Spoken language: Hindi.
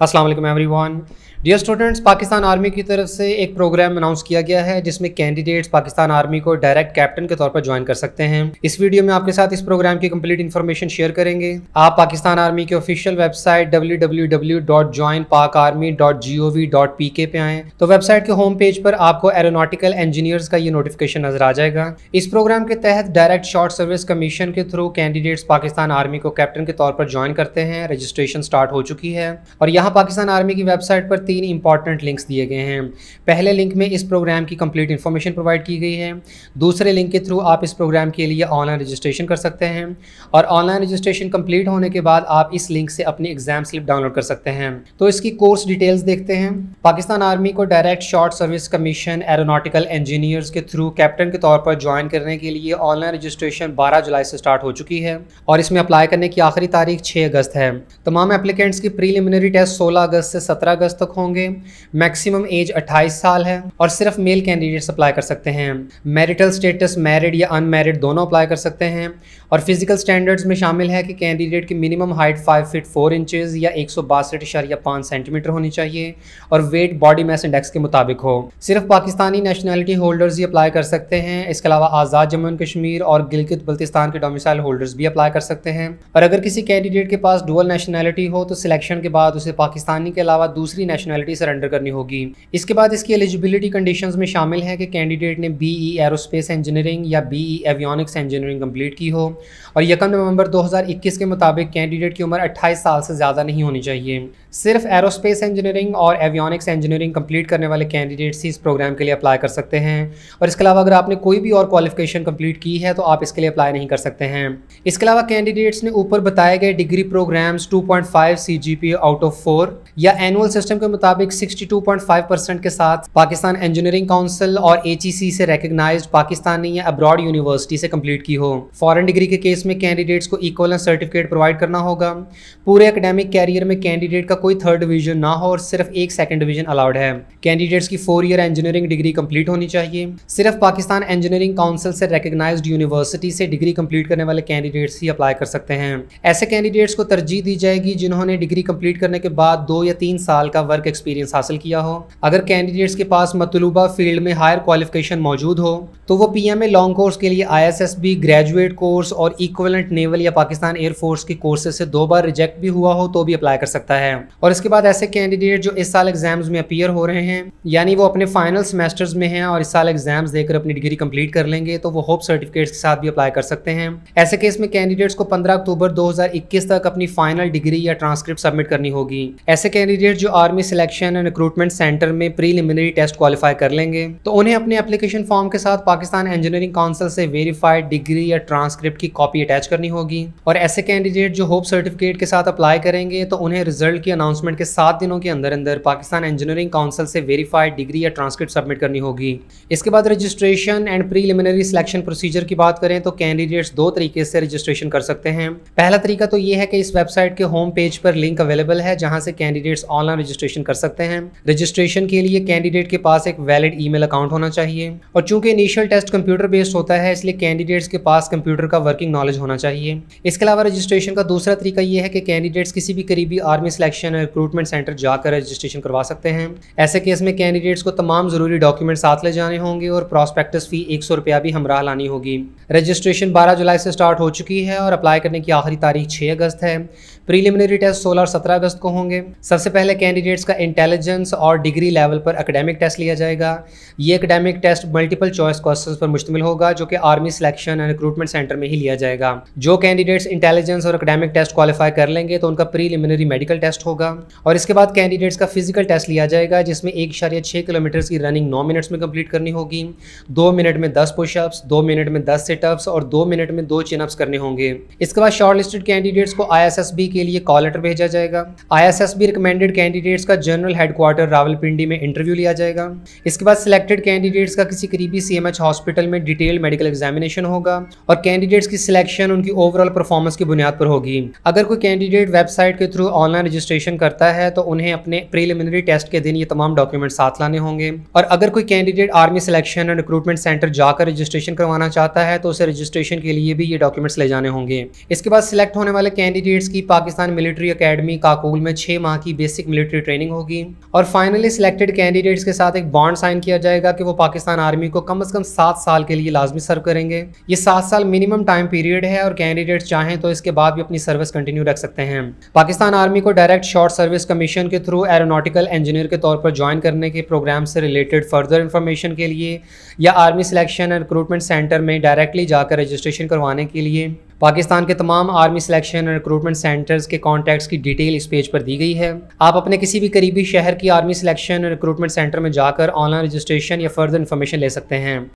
Assalamualaikum alaikum everyone. Dear students Pakistan army की तरफ से एक प्रोग्राम अनाउंस किया गया है जिसमें कैंडिडेट्स पाकिस्तान आर्मी को डायरेक्ट कैप्टन के तौर पर ज्वाइन कर सकते हैं इस वीडियो में आपके साथ इस प्रोग्राम की कंप्लीट इन्फॉर्मेशन शेयर करेंगे आप पाकिस्तान आर्मी की ऑफिशियल वेबसाइट www.joinpakarmy.gov.pk पे आए तो वेबसाइट के होम पेज पर आपको एरोनोटिकल इंजीनियर्स का ये नोटिफिकेशन नजर आ जाएगा इस प्रोग्राम के तहत डायरेक्ट शॉर्ट सर्विस कमीशन के थ्रू कैंडिडेट्स पाकिस्तान आर्मी को कैप्टन के तौर पर ज्वाइन करते हैं रजिस्ट्रेशन स्टार्ट हो चुकी है और यहाँ पाकिस्तान आर्मी की वेबसाइट पर तीन इंपॉर्टेंट लिंक्स दिए गए हैं पहले लिंक में इस प्रोग्राम की कंप्लीट इन्फॉर्मेशन प्रोवाइड की गई है दूसरे लिंक के थ्रू आप इस प्रोग्राम के लिए ऑनलाइन रजिस्ट्रेशन कर सकते हैं और ऑनलाइन रजिस्ट्रेशन कंप्लीट होने के बाद आप इस लिंक से अपनी एग्जाम स्लिप डाउनलोड कर सकते हैं तो इसकी कोर्स डिटेल्स देखते हैं पाकिस्तान आर्मी को direct short service commission aeronautical engineers के थ्रू कैप्टन के तौर पर ज्वाइन करने के लिए ऑनलाइन रजिस्ट्रेशन बारह जुलाई से स्टार्ट हो चुकी है और इसमें अप्लाई करने की आखिरी तारीख 6 अगस्त है तमाम एप्लीकेंट्स की प्रीलिमिनरी टेस्ट सोलह अगस्त से सत्रह अगस्त तक हों होंगे मैक्सिमम एज 28 साल है और सिर्फ मेल कैंडिडेट्स अप्लाई कर सकते हैं मैरिटल स्टेटस मैरिड या अनमैरिड दोनों अप्लाई कर सकते हैं और फिजिकल स्टैंडर्ड्स में शामिल है कि कैंडिडेट की मिनिमम हाइट 5 फीट 4 इंचेस या एक सेंटीमीटर होनी चाहिए और वेट बॉडी मैस इंडेक्स के मुताबिक हो सिर्फ पाकिस्तानी नेशनैलिटी होल्डर्स ही अप्लाई कर सकते हैं इसके अलावा आज़ाद जम्मू एंड कश्मीर और गिलगित बल्तिस्तान के डोमिसाइल होल्डर्स भी अप्लाई कर सकते हैं और अगर किसी कैंडिडेट के पास डुअल नेशनैलिटी हो तो सिलेक्शन के बाद उसे पाकिस्तानी के अलावा दूसरी नेशनैलिटी सरेंडर करनी होगी इसके बाद इसकी एलिजिबिलिटी कंडीशन में शामिल है कि कैंडिडेट ने बी ई एरोस्पेस इंजीनियरिंग या B E avionics engineering complete की हो और यकम नवंबर इक्कीस के मुताबिक कैंडिडेट की उम्र अट्ठाईस साल से ज़्यादा नहीं होनी चाहिए सिर्फ एरोस्पेस इंजीनियरिंग और एवियॉनिक्स इंजीनियरिंग कंप्लीट करने वाले कैंडिडेट्स ही इस प्रोग्राम के लिए अप्लाई कर सकते हैं और इसके अलावा अगर आपने कोई भी और क्वालिफिकेशन कंप्लीट की है तो आप इसके लिए अप्लाई नहीं कर सकते हैं इसके अलावा कैंडिडेट्स ने ऊपर बताए गए degree programmes 2.5 CGP out of four या एनुअल सिस्टम के मुताबिक सिक्सटी के साथ पाकिस्तान इंजीनियरिंग काउंसिल और एच से रिकग्नाइज पाकिस्तानी या अब्रॉड यूनिवर्सिटी से कम्प्लीट की हो फॉरन डिग्री के केस में कैंडिडेट्स को इक्वल सर्टिफिकेट प्रोवाइड करना होगा पूरे अकेडेमिक कैरियर में कैंडिडेट का कोई थर्ड डिवीजन ना हो और सिर्फ एक सेकंड डिवीजन अलाउड है कैंडिडेट्स की four year engineering degree complete होनी चाहिए सिर्फ पाकिस्तान इंजीनियरिंग काउंसिल से रिकग्नाइज यूनिवर्सिटी से डिग्री कंप्लीट करने वाले कैंडिडेट्स ही अप्लाई कर सकते हैं ऐसे कैंडिडेट्स को तरजीह दी जाएगी जिन्होंने डिग्री कंप्लीट करने के बाद दो या तीन साल का वर्क एक्सपीरियंस हासिल किया हो अगर कैंडिडेट्स के पास मतलूबा फील्ड में हायर क्वालिफिकेशन मौजूद हो तो वो P M A long course के लिए I S S B graduate course और इक्वलेंट नेवल या पाकिस्तान एयरफोर्स के कोर्सेज से दो बार रिजेक्ट भी हुआ हो तो भी अप्लाई कर सकता है और इसके बाद ऐसे कैंडिडेट जो इस साल एग्जाम्स में अपीयर हो रहे हैं यानी वो अपने फाइनल सेमेस्टर्स में हैं और इस साल एग्जाम्स देकर अपनी डिग्री कंप्लीट कर लेंगे तो वो होप सर्टिफिकेट्स के साथ भी अप्लाई कर सकते हैं ऐसे केस में कैंडिडेट्स को 15 अक्टूबर 2021 तक अपनी फाइनल डिग्री या ट्रांसक्रिप्ट सबमिट करनी होगी ऐसे कैंडिडेट जो army selection and recruitment centre में प्रीलिमिनरी टेस्ट क्वालिफाई कर लेंगे तो उन्हें अपने अपलीकेशन फॉर्म के साथ पाकिस्तान इंजीनियरिंग काउंसिल से वेरीफाइड डिग्री या ट्रांसक्रिप्ट की कॉपी अटैच करनी होगी और ऐसे कैंडिडेट जो होप सर्टिफिकेट के साथ अप्लाई करेंगे तो उन्हें रिजल्ट की अनाउंसमेंट के सात दिनों के अंदर अंदर पाकिस्तान इंजीनियरिंग काउंसिल से वेरीफाइड डिग्री या ट्रांसक्रिप्ट सबमिट करनी होगी इसके बाद registration and preliminary selection procedure की बात करें तो कैंडिडेट्स दो तरीके से रजिस्ट्रेशन कर सकते हैं पहला तरीका तो ये है कि इस वेबसाइट के होम पेज पर लिंक अवेलेबल है जहां से कैंडिडेट्स ऑनलाइन रजिस्ट्रेशन कर सकते हैं रजिस्ट्रेशन के लिए कैंडिडेट के पास एक वैलिड ई अकाउंट होना चाहिए और चूंकि इनिशियल टेस्ट कंप्यूटर बेस्ड होता है इसलिए कैंडिडेट्स के पास कंप्यूटर का वर्किंग नॉलेज होना चाहिए इसके अलावा रजिस्ट्रेशन का दूसरा तरीका यह है कि कैंडिडेट्स किसी भी करीबी army selection registration recruitment centre जाकर रजिस्ट्रेशन करवा सकते हैं ऐसे केस में कैंडिडेट्स को तमाम ज़रूरी डॉक्यूमेंट साथ ले जाने होंगे और प्रॉस्पेक्टस फ़ी एक सौ रुपया भी हमराह लानी होगी रजिस्ट्रेशन बारह जुलाई से स्टार्ट हो चुकी है और अप्लाई करने की आखिरी तारीख छः अगस्त है प्रीलिमिनरी टेस्ट 16 और 17 अगस्त को होंगे सबसे पहले कैंडिडेट्स का इंटेलिजेंस और डिग्री लेवल पर एकेडमिक टेस्ट लिया जाएगा ये academic test multiple choice question पर मुश्तमिल होगा जो कि army selection and recruitment centre में ही लिया जाएगा जो कैंडिडेट्स इंटेलिजेंस और अकेडेमिक टेस्ट क्वालिफाई कर लेंगे तो उनका प्रीलिमिनरी मेडिकल टेस्ट होगा और इसके बाद कैंडिडेट्स का फिजिकल टेस्ट लिया जाएगा जिसमें एक शारिया छः किलोमीटर की रनिंग नौ मिनट्स में कंप्लीट करनी होगी दो मिनट में दस पुशअप्स दो मिनट में दस सिटअप्स और दो मिनट में दो चिनअप्स करने होंगे इसके बाद शॉर्ट लिस्टेड कैंडिडेट्स को आई एस एस बी के लिए कॉल लेटर भेजा जाएगा आईएसएसबी रिकमेंडेड कैंडिडेट्स का जनरल हेडक्वार्टर रावलपिंडी में इंटरव्यू लिया जाएगा इसके बाद सिलेक्टेड कैंडिडेट्स का किसी करीबी सीएमएच हॉस्पिटल में डिटेल मेडिकल एग्जामिनेशन होगा और कैंडिडेट्स की सिलेक्शन उनकी ओवरऑल परफॉर्मेंस की बुनियाद पर होगी अगर कोई कैंडिडेट वेबसाइट के थ्रू ऑनलाइन रजिस्ट्रेशन करता है तो उन्हें अपने प्रीलिमिनरी टेस्ट के दिन ये तमाम डॉक्यूमेंट साथ लाने होंगे और अगर कोई candidate army selection and recruitment centre जाकर रजिस्ट्रेशन करवाना चाहता है तो उसे रजिस्ट्रेशन के लिए भी ये डॉक्यूमेंट्स ले जाने होंगे इसके बाद सिलेक्ट होने वाले कैंडिडेट्स की पाकिस्तान पाकिस्तान मिलिट्री अकेडमी काकुल में छः माह की बेसिक मिलिट्री ट्रेनिंग होगी और फाइनली सिलेक्टेड कैंडिडेट्स के साथ एक बॉन्ड साइन किया जाएगा कि वो पाकिस्तान आर्मी को कम अज़ कम सात साल के लिए लाजमी सर्व करेंगे ये सात साल मिनिमम टाइम पीरियड है और कैंडिडेट्स चाहें तो इसके बाद भी अपनी सर्विस कंटिन्यू रख सकते हैं पाकिस्तान आर्मी को डायरेक्ट शॉर्ट सर्विस कमीशन के थ्रू एरोनॉटिकल इंजीनियर के तौर पर ज्वाइन करने के प्रोग्राम से रिलेटेड फर्दर इन्फॉर्मेशन के लिए या army selection and recruitment centre में डायरेक्टली जाकर रजिस्ट्रेशन करवाने के लिए पाकिस्तान के तमाम आर्मी सिलेक्शन रिक्रूटमेंट सेंटर्स के कॉन्टैक्ट्स की डिटेल इस पेज पर दी गई है आप अपने किसी भी करीबी शहर की आर्मी सिलेक्शन रिक्रूटमेंट सेंटर में जाकर ऑनलाइन रजिस्ट्रेशन या फर्दर इन्फॉर्मेशन ले सकते हैं